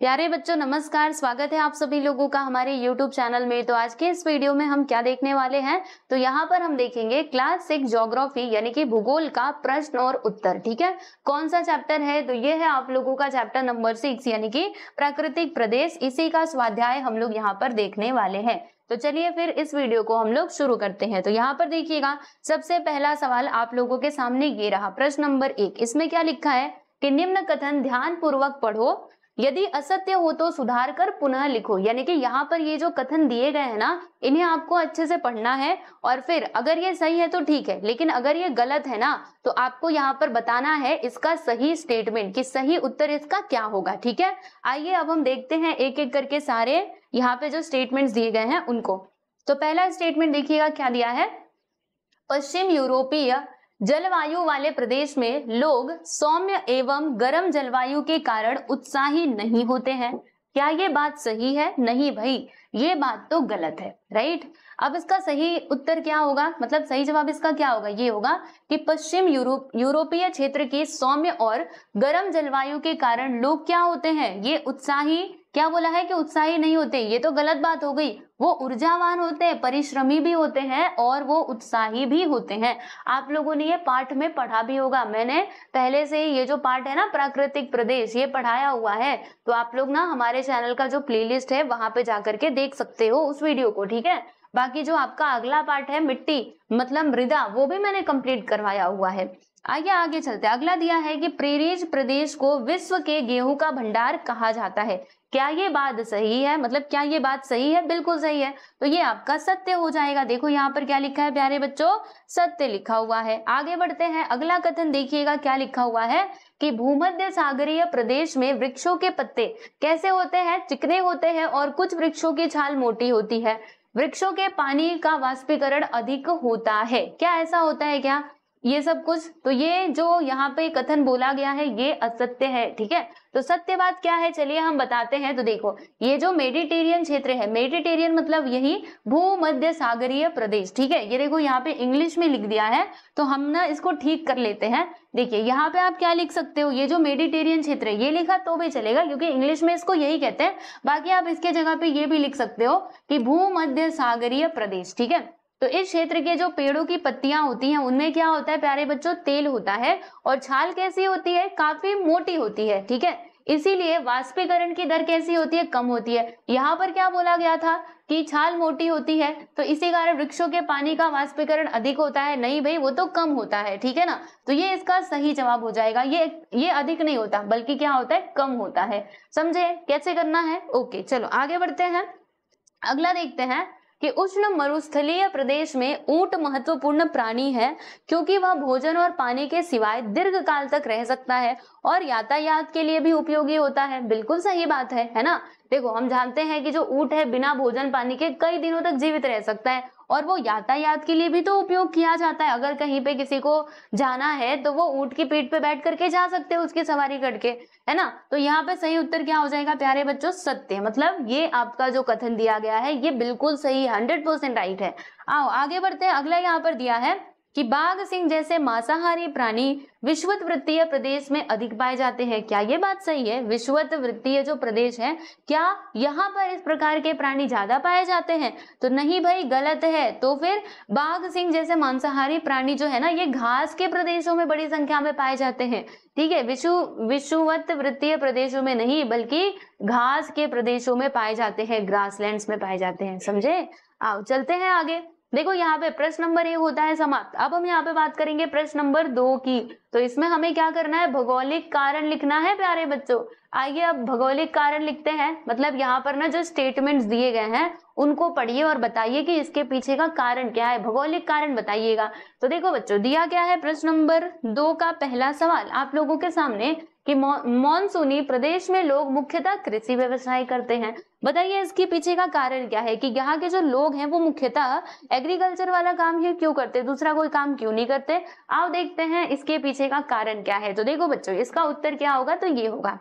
प्यारे बच्चों नमस्कार स्वागत है आप सभी लोगों का हमारे YouTube चैनल में तो आज के इस वीडियो में हम क्या देखने वाले हैं तो यहाँ पर हम देखेंगे क्लास सिक्स ज्योग्राफी यानी कि भूगोल का प्रश्न और उत्तर ठीक है कौन सा चैप्टर है तो ये है आप लोगों का चैप्टर नंबर सिक्स यानी कि प्राकृतिक प्रदेश इसी का स्वाध्याय हम लोग यहाँ पर देखने वाले हैं तो चलिए फिर इस वीडियो को हम लोग शुरू करते हैं तो यहाँ पर देखिएगा सबसे पहला सवाल आप लोगों के सामने ये रहा प्रश्न नंबर एक इसमें क्या लिखा है कि निम्न कथन ध्यान पूर्वक पढ़ो यदि असत्य हो तो सुधार कर पुनः लिखो यानी कि यहाँ पर ये जो कथन दिए गए हैं ना इन्हें आपको अच्छे से पढ़ना है और फिर अगर ये सही है तो ठीक है लेकिन अगर ये गलत है ना तो आपको यहाँ पर बताना है इसका सही स्टेटमेंट कि सही उत्तर इसका क्या होगा ठीक है आइए अब हम देखते हैं एक एक करके सारे यहाँ पे जो स्टेटमेंट दिए गए हैं उनको तो पहला स्टेटमेंट देखिएगा क्या दिया है पश्चिम यूरोपीय जलवायु वाले प्रदेश में लोग सौम्य एवं गर्म जलवायु के कारण उत्साही नहीं होते हैं क्या ये बात सही है नहीं भाई ये बात तो गलत है राइट अब इसका सही उत्तर क्या होगा मतलब सही जवाब इसका क्या होगा ये होगा कि पश्चिम यूरोप यूरोपीय क्षेत्र के सौम्य और गर्म जलवायु के कारण लोग क्या होते हैं ये उत्साही क्या बोला है कि उत्साही नहीं होते ये तो गलत बात हो गई वो ऊर्जावान होते हैं परिश्रमी भी होते हैं और वो उत्साही भी होते हैं आप लोगों ने ये पाठ में पढ़ा भी होगा मैंने पहले से ही ये जो पाठ है ना प्राकृतिक प्रदेश ये पढ़ाया हुआ है तो आप लोग ना हमारे चैनल का जो प्ले है वहां पे जाकर के देख सकते हो उस वीडियो को ठीक है बाकी जो आपका अगला पार्ट है मिट्टी मतलब मृदा वो भी मैंने कंप्लीट करवाया हुआ है आगे आगे चलते अगला दिया है कि प्रेरिज प्रदेश को विश्व के गेहूं का भंडार कहा जाता है क्या ये बात सही है मतलब क्या ये बात सही है बिल्कुल सही है तो ये आपका सत्य हो जाएगा देखो यहाँ पर क्या लिखा है प्यारे बच्चों सत्य लिखा हुआ है आगे बढ़ते हैं अगला कथन देखिएगा क्या लिखा हुआ है कि भूमध्य सागरीय प्रदेश में वृक्षों के पत्ते कैसे होते हैं चिकने होते हैं और कुछ वृक्षों की छाल मोटी होती है वृक्षों के पानी का वाष्पीकरण अधिक होता है क्या ऐसा होता है क्या ये सब कुछ तो ये जो यहाँ पे कथन बोला गया है ये असत्य है ठीक है तो सत्यवाद क्या है चलिए हम बताते हैं तो देखो ये जो मेडिटेरियन क्षेत्र है मेडिटेरियन मतलब यही भूमध्य सागरीय प्रदेश ठीक है ये देखो यहाँ पे इंग्लिश में लिख दिया है तो हम ना इसको ठीक कर लेते हैं देखिए यहाँ पे आप क्या लिख सकते हो ये जो मेडिटेरियन क्षेत्र है ये लिखा तो भी चलेगा क्योंकि इंग्लिश में इसको यही कहते हैं बाकी आप इसके जगह पे ये भी लिख सकते हो कि भूमध्य सागरीय प्रदेश ठीक है तो इस क्षेत्र के जो पेड़ों की पत्तियां होती हैं उनमें क्या होता है प्यारे बच्चों तेल होता है और छाल कैसी होती है काफी मोटी होती है ठीक है इसीलिए वाष्पीकरण की दर कैसी होती है कम होती है यहाँ पर क्या बोला गया था कि छाल मोटी होती है तो इसी कारण वृक्षों के पानी का वाष्पीकरण अधिक होता है नहीं भाई वो तो कम होता है ठीक है ना तो ये इसका सही जवाब हो जाएगा ये ये अधिक नहीं होता बल्कि क्या होता है कम होता है समझे कैसे करना है ओके चलो आगे बढ़ते हैं अगला देखते हैं कि उष्ण मरुस्थलीय प्रदेश में ऊंट महत्वपूर्ण प्राणी है क्योंकि वह भोजन और पानी के सिवाय दीर्घ काल तक रह सकता है और यातायात के लिए भी उपयोगी होता है बिल्कुल सही बात है है ना देखो हम जानते हैं कि जो ऊंट है बिना भोजन पानी के कई दिनों तक जीवित रह सकता है और वो यातायात के लिए भी तो उपयोग किया जाता है अगर कहीं पे किसी को जाना है तो वो ऊँट की पीठ पे बैठ करके जा सकते हैं उसकी सवारी करके है ना तो यहाँ पे सही उत्तर क्या हो जाएगा प्यारे बच्चों सत्य मतलब ये आपका जो कथन दिया गया है ये बिल्कुल सही हंड्रेड परसेंट राइट है आओ आगे बढ़ते हैं अगला यहाँ पर दिया है कि बाघ सिंह जैसे मांसाहारी प्राणी विश्वत वृत्तीय प्रदेश में अधिक पाए जाते हैं क्या ये बात सही है विश्वत वृत्तीय जो प्रदेश है क्या यहाँ पर इस प्रकार के प्राणी ज्यादा पाए जाते हैं तो नहीं भाई गलत है तो फिर बाघ सिंह जैसे मांसाहारी प्राणी जो है ना ये घास के प्रदेशों में बड़ी संख्या में पाए जाते हैं ठीक है विश्व विश्ववत वृत्तीय प्रदेशों में नहीं बल्कि घास के प्रदेशों में पाए जाते हैं ग्रासलैंड में पाए जाते हैं समझे आओ चलते हैं आगे देखो यहाँ पे प्रश्न नंबर एक होता है समाप्त अब हम यहाँ पे बात करेंगे प्रश्न नंबर दो की तो इसमें हमें क्या करना है भौगोलिक कारण लिखना है प्यारे बच्चों आइए अब भौगोलिक कारण लिखते हैं मतलब यहाँ पर ना जो स्टेटमेंट्स दिए गए हैं उनको पढ़िए और बताइए कि इसके पीछे का कारण क्या है भौगोलिक कारण बताइएगा तो देखो बच्चों दिया क्या है प्रश्न नंबर दो का पहला सवाल आप लोगों के सामने कि मानसूनी प्रदेश में लोग मुख्यतः कृषि व्यवसाय करते हैं बताइए इसके पीछे का कारण क्या है कि यहाँ के जो लोग हैं वो मुख्यतः एग्रीकल्चर वाला काम ही क्यों करते दूसरा कोई काम क्यों नहीं करते आओ देखते हैं इसके पीछे का कारण क्या है तो देखो बच्चों इसका उत्तर क्या होगा तो ये होगा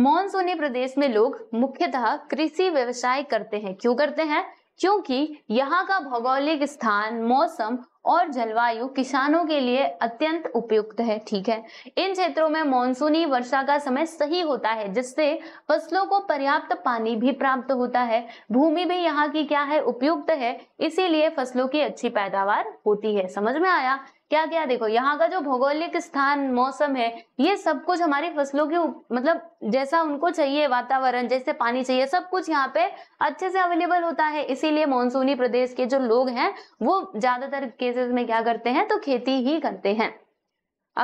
मानसूनी प्रदेश में लोग मुख्यतः कृषि व्यवसाय करते हैं क्यों करते हैं क्योंकि यहाँ का भौगोलिक स्थान मौसम और जलवायु किसानों के लिए अत्यंत उपयुक्त है ठीक है इन क्षेत्रों में मानसूनी वर्षा का समय सही होता है जिससे फसलों को पर्याप्त पानी भी प्राप्त होता है भूमि भी यहाँ की क्या है उपयुक्त है इसीलिए फसलों की अच्छी पैदावार होती है समझ में आया क्या क्या देखो यहाँ का जो भौगोलिक स्थान मौसम है ये सब कुछ हमारी फसलों के मतलब जैसा उनको चाहिए वातावरण जैसे पानी चाहिए सब कुछ यहाँ पे अच्छे से अवेलेबल होता है इसीलिए मानसूनी प्रदेश के जो लोग हैं वो ज्यादातर केसेस में क्या करते हैं तो खेती ही करते हैं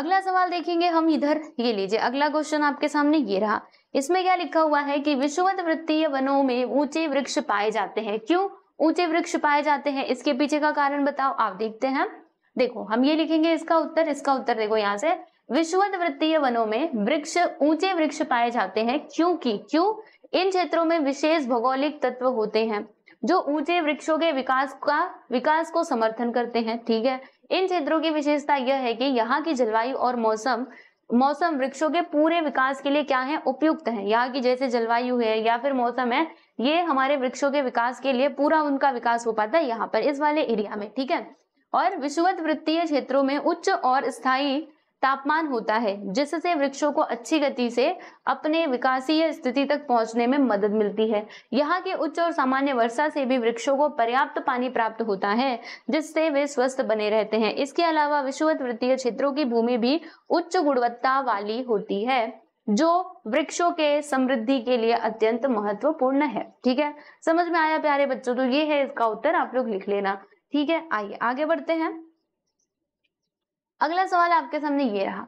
अगला सवाल देखेंगे हम इधर ये लीजिए अगला क्वेश्चन आपके सामने ये रहा इसमें क्या लिखा हुआ है कि विश्ववत वृत्तीय वनों में ऊंचे वृक्ष पाए जाते हैं क्यों ऊंचे वृक्ष पाए जाते हैं इसके पीछे का कारण बताओ आप देखते हैं देखो हम ये लिखेंगे इसका उत्तर इसका उत्तर देखो यहाँ से वृत्तीय वनों में वृक्ष ऊंचे वृक्ष पाए जाते हैं क्योंकि क्यों इन क्षेत्रों में विशेष भौगोलिक तत्व होते हैं जो ऊंचे वृक्षों के विकास का विकास को समर्थन करते हैं ठीक है इन क्षेत्रों की विशेषता यह है कि यहाँ की जलवायु और मौसम मौसम वृक्षों के पूरे विकास के लिए क्या है उपयुक्त है यहाँ की जैसे जलवायु है या फिर मौसम है ये हमारे वृक्षों के विकास के लिए पूरा उनका विकास हो पाता है यहाँ पर इस वाले एरिया में ठीक है और विषुवत वृत्तीय क्षेत्रों में उच्च और स्थायी तापमान होता है जिससे वृक्षों को अच्छी गति से अपने विकासीय स्थिति तक पहुंचने में मदद मिलती है यहाँ के उच्च और सामान्य वर्षा से भी वृक्षों को पर्याप्त पानी प्राप्त होता है जिससे वे स्वस्थ बने रहते हैं इसके अलावा विषुवत वृत्तीय क्षेत्रों की भूमि भी उच्च गुणवत्ता वाली होती है जो वृक्षों के समृद्धि के लिए अत्यंत महत्वपूर्ण है ठीक है समझ में आया प्यारे बच्चों तो ये है इसका उत्तर आप लोग लिख लेना ठीक है आइए आगे बढ़ते हैं अगला सवाल आपके सामने ये रहा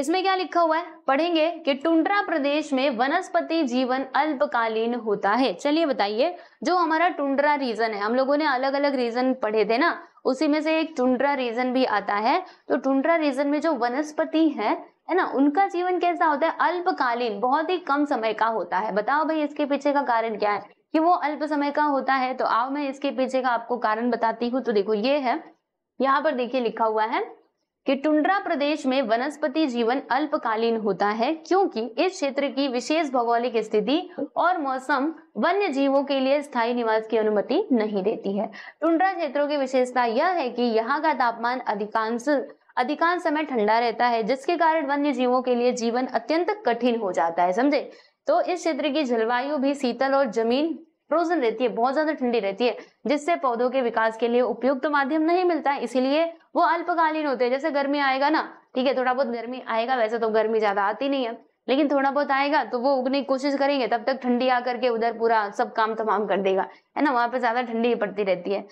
इसमें क्या लिखा हुआ है पढ़ेंगे कि टुंड्रा प्रदेश में वनस्पति जीवन अल्पकालीन होता है चलिए बताइए जो हमारा टुंड्रा रीजन है हम लोगों ने अलग अलग रीजन पढ़े थे ना उसी में से एक टुंड्रा रीजन भी आता है तो टुंड्रा रीजन में जो वनस्पति है है ना उनका जीवन कैसा होता है अल्पकालीन बहुत ही कम समय का होता है बताओ भाई इसके पीछे का कारण क्या है कि वो अल्प समय का होता है तो आओ मैं इसके पीछे का आपको कारण बताती हूँ तो देखो ये है यहाँ पर देखिए लिखा हुआ है कि टुंड्रा प्रदेश में वनस्पति जीवन अल्पकालीन होता है क्योंकि इस क्षेत्र की विशेष भौगोलिक स्थिति और मौसम वन्य जीवों के लिए स्थायी निवास की अनुमति नहीं देती है टुंड्रा क्षेत्रों की विशेषता यह है कि यहाँ का तापमान अधिकांश अधिकांश समय ठंडा रहता है जिसके कारण वन्य जीवों के लिए जीवन अत्यंत कठिन हो जाता है समझे तो इस क्षेत्र की जलवायु भी शीतल और जमीन फ्रोजन रहती है बहुत ज्यादा ठंडी रहती है जिससे पौधों के विकास के लिए उपयुक्त तो माध्यम नहीं मिलता है इसीलिए वो अल्पकालीन होते हैं जैसे गर्मी आएगा ना ठीक है थोड़ा बहुत गर्मी आएगा वैसे तो गर्मी ज्यादा आती नहीं है लेकिन थोड़ा बहुत आएगा तो वो उगने की कोशिश करेंगे तब तक ठंडी आकर के उधर पूरा सब काम तमाम कर देगा है ना वहां पर ज्यादा ठंडी पड़ती रहती है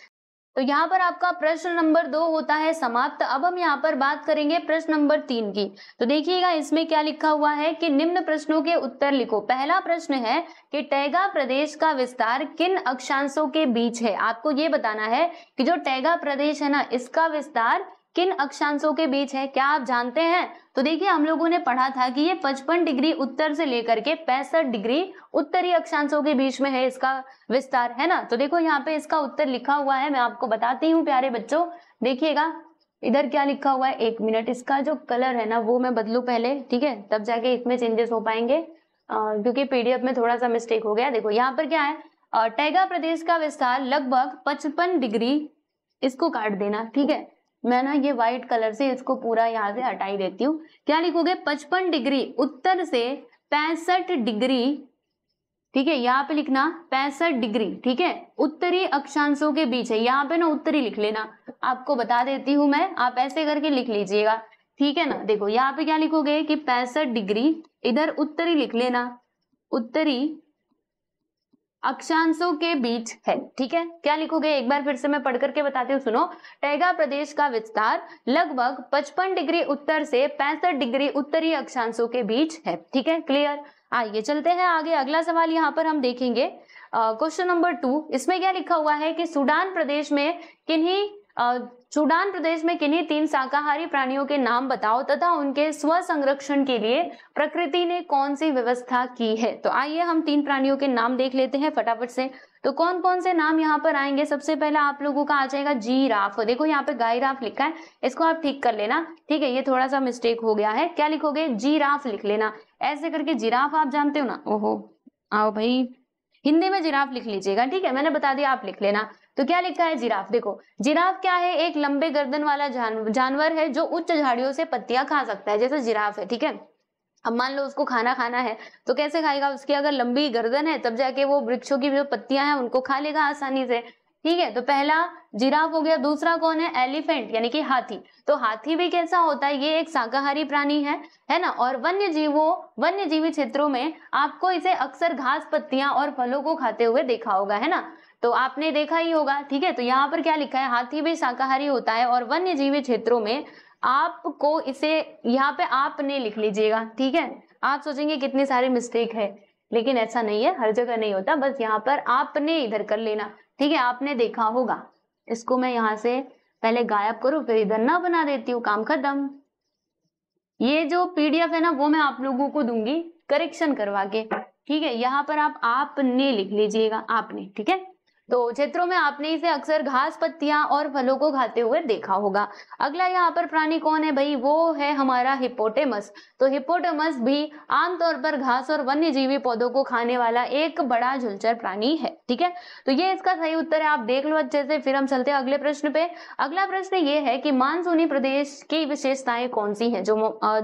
तो यहाँ पर आपका प्रश्न नंबर दो होता है समाप्त अब हम यहाँ पर बात करेंगे प्रश्न नंबर तीन की तो देखिएगा इसमें क्या लिखा हुआ है कि निम्न प्रश्नों के उत्तर लिखो पहला प्रश्न है कि टैगा प्रदेश का विस्तार किन अक्षांशों के बीच है आपको ये बताना है कि जो टैगा प्रदेश है ना इसका विस्तार किन अक्षांशों के बीच है क्या आप जानते हैं तो देखिए हम लोगों ने पढ़ा था कि ये 55 डिग्री उत्तर से लेकर के पैंसठ डिग्री उत्तरी अक्षांशों के बीच में है इसका विस्तार है ना तो देखो यहाँ पे इसका उत्तर लिखा हुआ है मैं आपको बताती हूँ प्यारे बच्चों देखिएगा इधर क्या लिखा हुआ है एक मिनट इसका जो कलर है ना वो मैं बदलू पहले ठीक है तब जाके इसमें चेंजेस हो पाएंगे क्योंकि पीडीएफ में थोड़ा सा मिस्टेक हो गया देखो यहाँ पर क्या है टैगा प्रदेश का विस्तार लगभग पचपन डिग्री इसको काट देना ठीक है मैं ना ये व्हाइट कलर से इसको पूरा यहाँ से हटाई देती हूँ क्या लिखोगे पचपन डिग्री उत्तर से पैंसठ डिग्री ठीक है यहाँ पे लिखना पैंसठ डिग्री ठीक है उत्तरी अक्षांशों के बीच है यहाँ पे ना उत्तरी लिख लेना आपको बता देती हूँ मैं आप ऐसे करके लिख लीजिएगा ठीक है ना देखो यहाँ पे क्या लिखोगे कि पैंसठ डिग्री इधर उत्तरी लिख लेना उत्तरी अक्षांशों के बीच है ठीक है क्या लिखोगे एक बार फिर से मैं पढ़ करके बताती हूँ सुनो टैगा प्रदेश का विस्तार लगभग 55 डिग्री उत्तर से 65 डिग्री उत्तरी अक्षांशों के बीच है ठीक है क्लियर आइए चलते हैं आगे अगला सवाल यहाँ पर हम देखेंगे क्वेश्चन नंबर टू इसमें क्या लिखा हुआ है कि सूडान प्रदेश में किन्हीं सूडान प्रदेश में किन्हीं तीन शाकाहारी प्राणियों के नाम बताओ तथा उनके स्व संरक्षण के लिए प्रकृति ने कौन सी व्यवस्था की है तो आइए हम तीन प्राणियों के नाम देख लेते हैं फटाफट से तो कौन कौन से नाम यहाँ पर आएंगे सबसे पहला आप लोगों का आ जाएगा जीराफ देखो यहाँ पे गायराफ लिखा है इसको आप ठीक कर लेना ठीक है ये थोड़ा सा मिस्टेक हो गया है क्या लिखोगे जीराफ लिख लेना ऐसे करके जिराफ आप जानते हो ना ओहो आओ भाई हिंदी में जिराफ लिख लीजिएगा ठीक है मैंने बता दिया आप लिख लेना तो क्या लिखा है जिराफ देखो जिराफ क्या है एक लंबे गर्दन वाला जानवर है जो उच्च झाड़ियों से पत्तियां खा सकता है जैसे जिराफ है ठीक है अब मान लो उसको खाना खाना है तो कैसे खाएगा उसकी अगर लंबी गर्दन है तब जाके वो वृक्षों की जो पत्तियां हैं उनको खा लेगा आसानी से ठीक है तो पहला जिराफ हो गया दूसरा कौन है एलिफेंट यानी कि हाथी तो हाथी भी कैसा होता है ये एक शाकाहारी प्राणी है है ना और वन्य जीवों वन्य जीवी क्षेत्रों में आपको इसे अक्सर घास पत्तियां और फलों को खाते हुए देखा होगा है ना तो आपने देखा ही होगा ठीक है तो यहाँ पर क्या लिखा है हाथी भी शाकाहारी होता है और वन्य जीवी क्षेत्रों में आपको इसे यहाँ पे आपने लिख लीजिएगा ठीक है आप सोचेंगे कितने सारे मिस्टेक है लेकिन ऐसा नहीं है हर जगह नहीं होता बस यहाँ पर आपने इधर कर लेना ठीक है आपने देखा होगा इसको मैं यहाँ से पहले गायब करूँ फिर इधर ना बना देती हूँ काम खत्म ये जो पीडीएफ है ना वो मैं आप लोगों को दूंगी करेक्शन करवा के ठीक है यहाँ पर आप आपने लिख लीजिएगा आपने ठीक है तो क्षेत्रों में आपने इसे अक्सर घास पत्तियां और फलों को खाते हुए देखा होगा अगला यहाँ पर प्राणी कौन है भाई वो है हमारा हिपोटेमस तो हिपोटेमस भी आमतौर पर घास और वन्य जीवी पौधों को खाने वाला एक बड़ा झुलचर प्राणी है ठीक है तो ये इसका सही उत्तर है आप देख लो अच्छे से फिर हम चलते अगले प्रश्न पे अगला प्रश्न ये है कि मानसूनी प्रदेश की विशेषताएं कौन सी है जो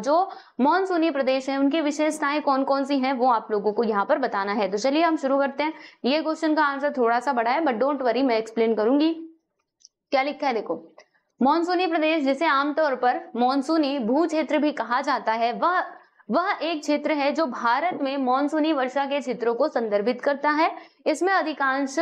जो मानसूनी प्रदेश है उनकी विशेषताएं कौन कौन सी है वो आप लोगों को यहाँ पर बताना है तो चलिए हम शुरू करते हैं ये क्वेश्चन का आंसर थोड़ा सा बड़ा है है बट डोंट वरी मैं एक्सप्लेन करूंगी क्या लिखा है देखो मानसूनी प्रदेश जिसे आमतौर पर मानसूनी भू क्षेत्र भी कहा जाता है वह वह एक क्षेत्र है जो भारत में मानसूनी वर्षा के क्षेत्रों को संदर्भित करता है इसमें अधिकांश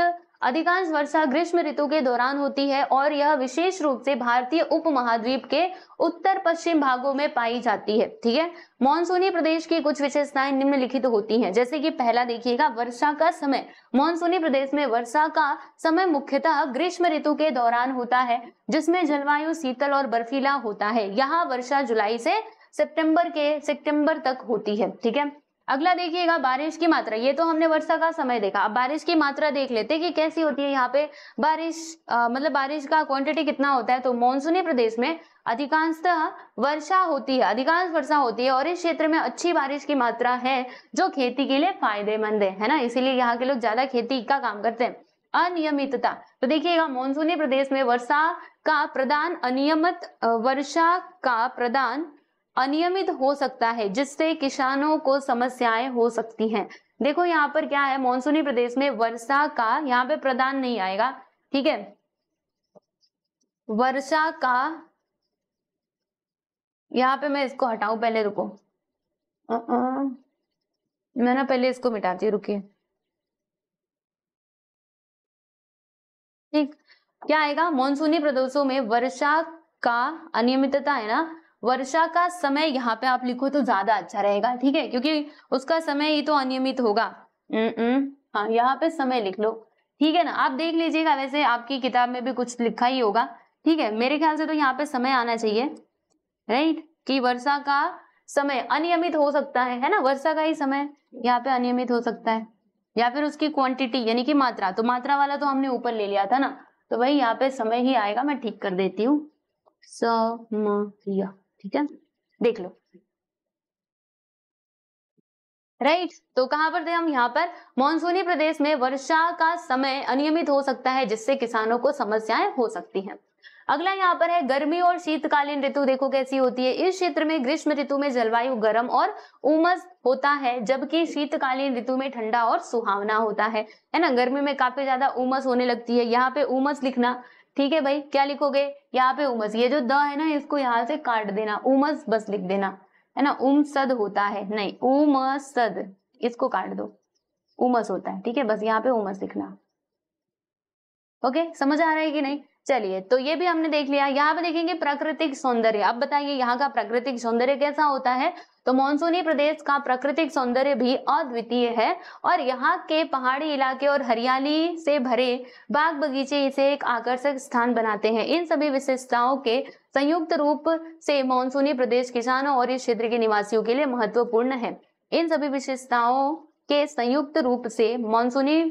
अधिकांश वर्षा ग्रीष्म ऋतु के दौरान होती है और यह विशेष रूप से भारतीय उपमहाद्वीप के उत्तर पश्चिम भागों में पाई जाती है ठीक है मानसूनी प्रदेश की कुछ विशेषताएं निम्नलिखित तो होती हैं जैसे कि पहला देखिएगा वर्षा का समय मानसूनी प्रदेश में वर्षा का समय मुख्यतः ग्रीष्म ऋतु के दौरान होता है जिसमें जलवायु शीतल और बर्फीला होता है यहाँ वर्षा जुलाई से सितंबर के सितंबर तक होती है ठीक है अगला देखिएगा बारिश की मात्रा ये तो हमने वर्षा का समय देखा अब बारिश की मात्रा देख लेते कि कैसी होती है यहाँ पे बारिश आ, मतलब बारिश का क्वांटिटी कितना होता है तो मानसूनी प्रदेश में अधिकांशतः वर्षा होती है अधिकांश वर्षा होती है और इस क्षेत्र में अच्छी बारिश की मात्रा है जो खेती के लिए फायदेमंद है है ना इसीलिए यहाँ के लोग ज्यादा खेती का काम करते हैं अनियमितता तो देखिएगा मानसूनी प्रदेश में वर्षा का प्रदान अनियमित वर्षा का प्रदान अनियमित हो सकता है जिससे किसानों को समस्याएं हो सकती हैं देखो यहाँ पर क्या है मानसूनी प्रदेश में वर्षा का यहाँ पे प्रदान नहीं आएगा ठीक है वर्षा का यहाँ पे मैं इसको हटाऊ पहले रुको मैं ना पहले इसको मिटाती रुकिए ठीक क्या आएगा मानसूनी प्रदेशों में वर्षा का अनियमितता है ना वर्षा का समय यहाँ पे आप लिखो तो ज्यादा अच्छा रहेगा ठीक है क्योंकि उसका समय ये तो अनियमित होगा हम्म, हम्म। हाँ यहाँ पे समय लिख लो ठीक है ना आप देख लीजिएगा वैसे आपकी किताब में भी कुछ लिखा ही होगा ठीक है मेरे ख्याल से तो यहाँ पे समय आना चाहिए राइट कि वर्षा का समय अनियमित हो सकता है है ना वर्षा का ही समय यहाँ पे अनियमित हो सकता है या फिर उसकी क्वांटिटी यानी कि मात्रा तो मात्रा वाला तो हमने ऊपर ले लिया था ना तो भाई यहाँ पे समय ही आएगा मैं ठीक कर देती हूँ समय ठीक है देख लो राइट right. तो कहां पर थे हम यहाँ पर मानसूनी प्रदेश में वर्षा का समय अनियमित हो सकता है जिससे किसानों को समस्याएं हो सकती हैं अगला यहाँ पर है गर्मी और शीतकालीन ऋतु देखो कैसी होती है इस क्षेत्र में ग्रीष्म ऋतु में जलवायु गर्म और उमस होता है जबकि शीतकालीन ऋतु में ठंडा और सुहावना होता है है ना गर्मी में काफी ज्यादा उमस होने लगती है यहाँ पे उमस लिखना ठीक है भाई क्या लिखोगे यहाँ पे उमस ये जो द है ना इसको यहाँ से काट देना उमस बस लिख देना है ना उम सद होता है नहीं उमस सद इसको काट दो उमस होता है ठीक है बस यहाँ पे उमस लिखना ओके समझ आ रहा है कि नहीं चलिए तो ये भी हमने देख लिया यहाँ पे देखेंगे प्राकृतिक सौंदर्य अब बताइए यहाँ का प्राकृतिक सौंदर्य कैसा होता है तो मानसूनी प्रदेश का प्राकृतिक सौंदर्य भी अद्वितीय है और यहाँ के पहाड़ी इलाके और हरियाली से भरे बाग बगीचे इसे एक आकर्षक स्थान बनाते हैं इन सभी विशेषताओं के संयुक्त रूप से मानसूनी प्रदेश किसानों और इस क्षेत्र के निवासियों के लिए महत्वपूर्ण है इन सभी विशेषताओं के संयुक्त रूप से मानसूनी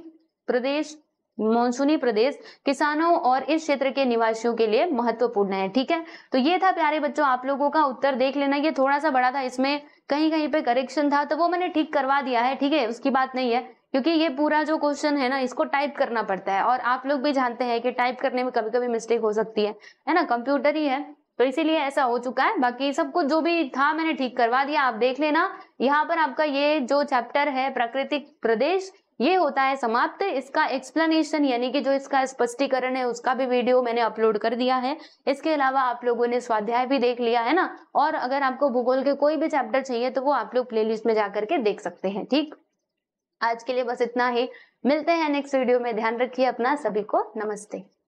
प्रदेश मानसूनी प्रदेश किसानों और इस क्षेत्र के निवासियों के लिए महत्वपूर्ण है ठीक है तो ये था प्यारे बच्चों आप लोगों का उत्तर देख लेना ये थोड़ा सा बड़ा था इसमें कहीं कहीं पे करेक्शन था तो वो मैंने ठीक करवा दिया है ठीक है उसकी बात नहीं है क्योंकि ये पूरा जो क्वेश्चन है ना इसको टाइप करना पड़ता है और आप लोग भी जानते हैं कि टाइप करने में कभी कभी मिस्टेक हो सकती है है ना कंप्यूटर ही है तो इसीलिए ऐसा हो चुका है बाकी सब कुछ जो भी था मैंने ठीक करवा दिया आप देख लेना यहाँ पर आपका ये जो चैप्टर है प्राकृतिक प्रदेश ये होता है समाप्त इसका एक्सप्लेनेशन यानी कि जो इसका स्पष्टीकरण है उसका भी वीडियो मैंने अपलोड कर दिया है इसके अलावा आप लोगों ने स्वाध्याय भी देख लिया है ना और अगर आपको भूगोल के कोई भी चैप्टर चाहिए तो वो आप लोग प्लेलिस्ट में जाकर के देख सकते हैं ठीक आज के लिए बस इतना ही मिलते हैं नेक्स्ट वीडियो में ध्यान रखिए अपना सभी को नमस्ते